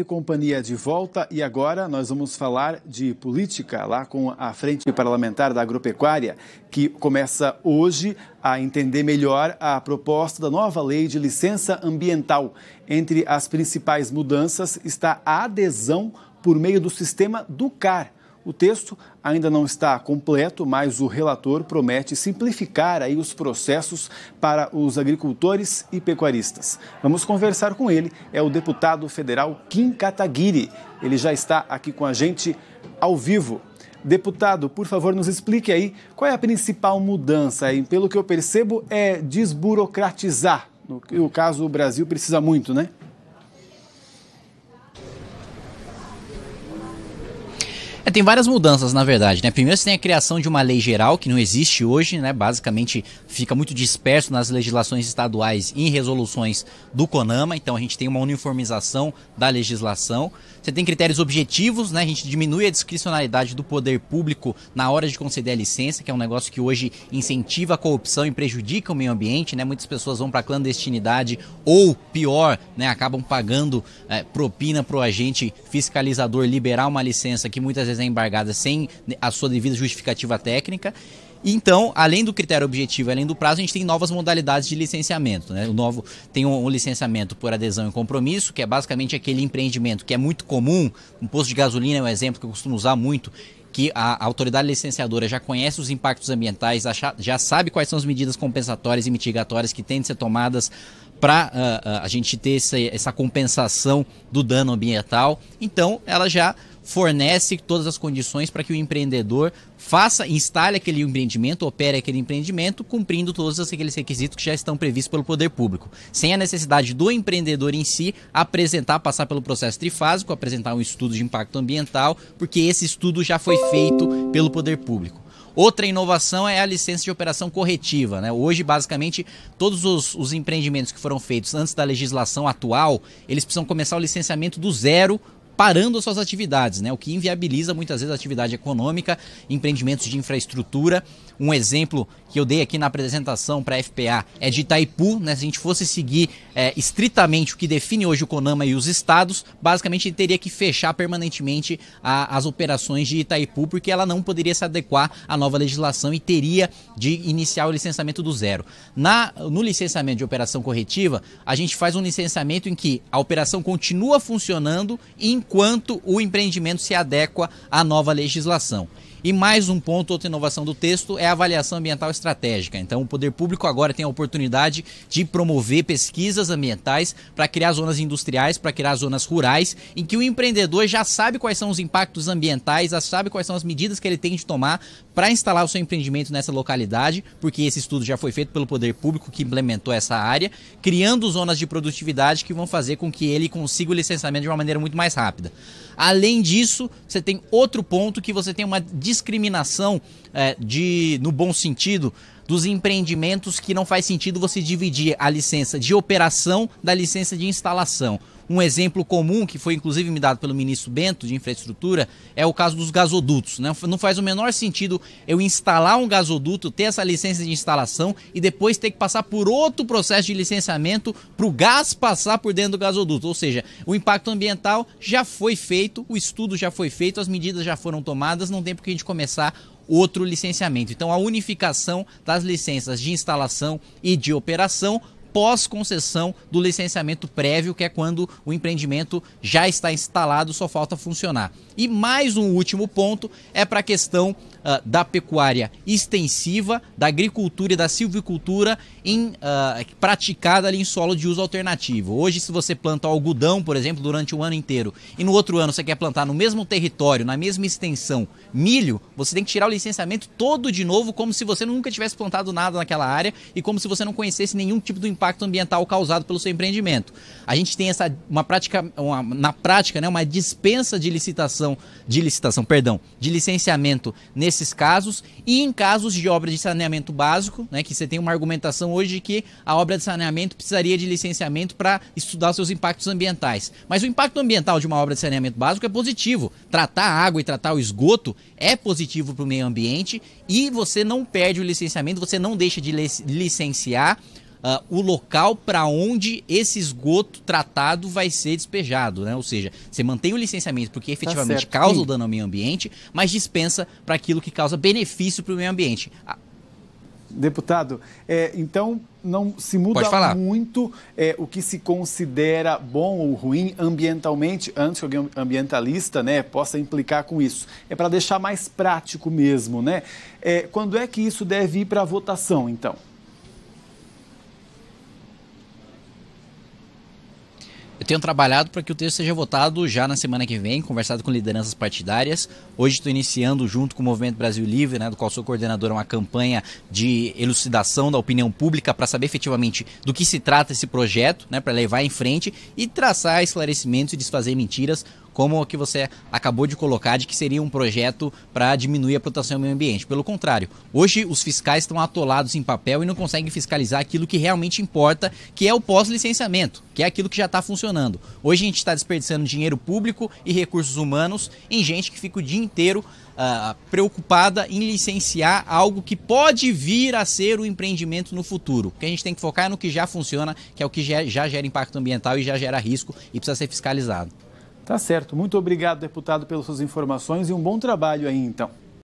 e Companhia de volta e agora nós vamos falar de política lá com a Frente Parlamentar da Agropecuária, que começa hoje a entender melhor a proposta da nova lei de licença ambiental. Entre as principais mudanças está a adesão por meio do sistema do CAR o texto ainda não está completo, mas o relator promete simplificar aí os processos para os agricultores e pecuaristas. Vamos conversar com ele, é o deputado federal Kim Kataguiri. Ele já está aqui com a gente ao vivo. Deputado, por favor, nos explique aí qual é a principal mudança. Aí, pelo que eu percebo, é desburocratizar. No caso, o Brasil precisa muito, né? É, tem várias mudanças, na verdade, né? Primeiro você tem a criação de uma lei geral, que não existe hoje, né? Basicamente fica muito disperso nas legislações estaduais e em resoluções do CONAMA, então a gente tem uma uniformização da legislação. Você tem critérios objetivos, né? A gente diminui a discricionalidade do poder público na hora de conceder a licença, que é um negócio que hoje incentiva a corrupção e prejudica o meio ambiente, né? Muitas pessoas vão para clandestinidade ou, pior, né? Acabam pagando é, propina para o agente fiscalizador liberar uma licença que muitas vezes vezes é embargada sem a sua devida justificativa técnica. Então, além do critério objetivo, além do prazo, a gente tem novas modalidades de licenciamento. Né? O novo tem um, um, licenciamento por adesão e compromisso, que é basicamente aquele empreendimento que é muito comum. Um posto de gasolina é um exemplo que eu costumo usar muito. Que a, a autoridade licenciadora já conhece os impactos ambientais, já, já sabe quais são as medidas compensatórias e mitigatórias que têm de ser tomadas para uh, ah, uh, ah, a gente ter essa, essa compensação do dano ambiental. Então, ela já fornece todas as condições para que o empreendedor faça, instale aquele empreendimento, opere aquele empreendimento, cumprindo todos aqueles requisitos que já estão previstos pelo poder público, sem a necessidade do empreendedor em si apresentar, passar pelo processo trifásico, apresentar um estudo de impacto ambiental, porque esse estudo já foi feito pelo poder público. Outra inovação é a licença de operação corretiva. Né? Hoje, basicamente, todos os, os, empreendimentos que foram feitos antes da legislação atual, eles precisam começar o licenciamento do zero parando suas atividades, né? O que inviabiliza muitas vezes a atividade econômica, empreendimentos de infraestrutura. Um exemplo que eu dei aqui na apresentação para a FPA é de Itaipu, né? Se a gente fosse seguir é, estritamente o que define hoje o CONAMA e os estados, basicamente ele teria que fechar permanentemente a, as operações de Itaipu, porque ela não poderia se adequar à nova legislação e teria de iniciar o licenciamento do zero. Na, no licenciamento de operação corretiva, a gente faz um licenciamento em que a operação continua funcionando e enquanto o empreendimento se adequa à nova legislação. E mais um ponto, outra inovação do texto, é a avaliação ambiental estratégica. Então, o poder público agora tem a oportunidade de promover pesquisas ambientais para criar zonas industriais, para criar zonas rurais, em que o empreendedor já sabe quais são os impactos ambientais, já sabe quais são as medidas que ele tem de tomar para instalar o seu empreendimento nessa localidade, porque esse estudo já foi feito pelo poder público que implementou essa área, criando zonas de produtividade que vão fazer com que ele consiga o licenciamento de uma maneira muito mais rápida. Além disso, você tem outro ponto que você tem uma discriminação é, de, no bom sentido, dos empreendimentos que não faz sentido você dividir a licença de operação da licença de instalação. Um exemplo comum, que foi inclusive me dado pelo ministro Bento de Infraestrutura, é o caso dos gasodutos. Né? Não faz o menor sentido eu instalar um gasoduto, ter essa licença de instalação e depois ter que passar por outro processo de licenciamento para o gás passar por dentro do gasoduto. Ou seja, o impacto ambiental já foi feito, o estudo já foi feito, as medidas já foram tomadas, não tem por que a gente começar outro licenciamento. Então, a unificação das licenças de instalação e de operação pós-concessão do licenciamento prévio, que é quando o empreendimento já está instalado, só falta funcionar. E mais um último ponto é para a questão uh, da pecuária extensiva, da agricultura e da silvicultura em, uh, praticada ali em solo de uso alternativo. Hoje, se você planta algodão, por exemplo, durante um ano inteiro, e no outro ano você quer plantar no mesmo território, na mesma extensão, milho, você tem que tirar o licenciamento todo de novo, como se você nunca tivesse plantado nada naquela área e como se você não conhecesse nenhum tipo de impacto ambiental causado pelo seu empreendimento. A gente tem essa uma prática, uma, na prática, né, uma dispensa de licitação, de licitação, perdão, de licenciamento nesses casos e em casos de obra de saneamento básico, né, que você tem uma argumentação hoje de que a obra de saneamento precisaria de licenciamento para estudar os seus impactos ambientais. Mas o impacto ambiental de uma obra de saneamento básico é positivo. Tratar a água e tratar o esgoto é positivo para o meio ambiente e você não perde o licenciamento, você não deixa de licenciar uh, o local para onde esse esgoto tratado vai ser despejado, né? Ou seja, você mantém o licenciamento porque tá efetivamente tá causa o dano ao meio ambiente, mas dispensa para aquilo que causa benefício para o meio ambiente. Ah, Deputado, é, então não se muda muito é, o que se considera bom ou ruim ambientalmente, antes que alguém ambientalista né, possa implicar com isso. É para deixar mais prático mesmo, né? É, quando é que isso deve ir para votação, então? Eu tenho trabalhado para que o texto seja votado já na semana que vem, conversado com lideranças partidárias. Hoje estou iniciando, junto com o Movimento Brasil Livre, né, do qual sou coordenador, uma campanha de elucidação da opinião pública para saber efetivamente do que se trata esse projeto, né, para levar em frente e traçar esclarecimentos e desfazer mentiras como o que você acabou de colocar, de que seria um projeto para diminuir a proteção ao meio ambiente. Pelo contrário, hoje os fiscais estão atolados em papel e não conseguem fiscalizar aquilo que realmente importa, que é o pós-licenciamento, que é aquilo que já está funcionando. Hoje a gente está desperdiçando dinheiro público e recursos humanos em gente que fica o dia inteiro Uh, preocupada em licenciar algo que pode vir a ser o um empreendimento no futuro. O que a gente tem que focar é no que já funciona, que é o que já, já gera impacto ambiental e já gera risco e precisa ser fiscalizado. Tá certo. Muito obrigado, deputado, pelas suas informações e um bom trabalho aí, então.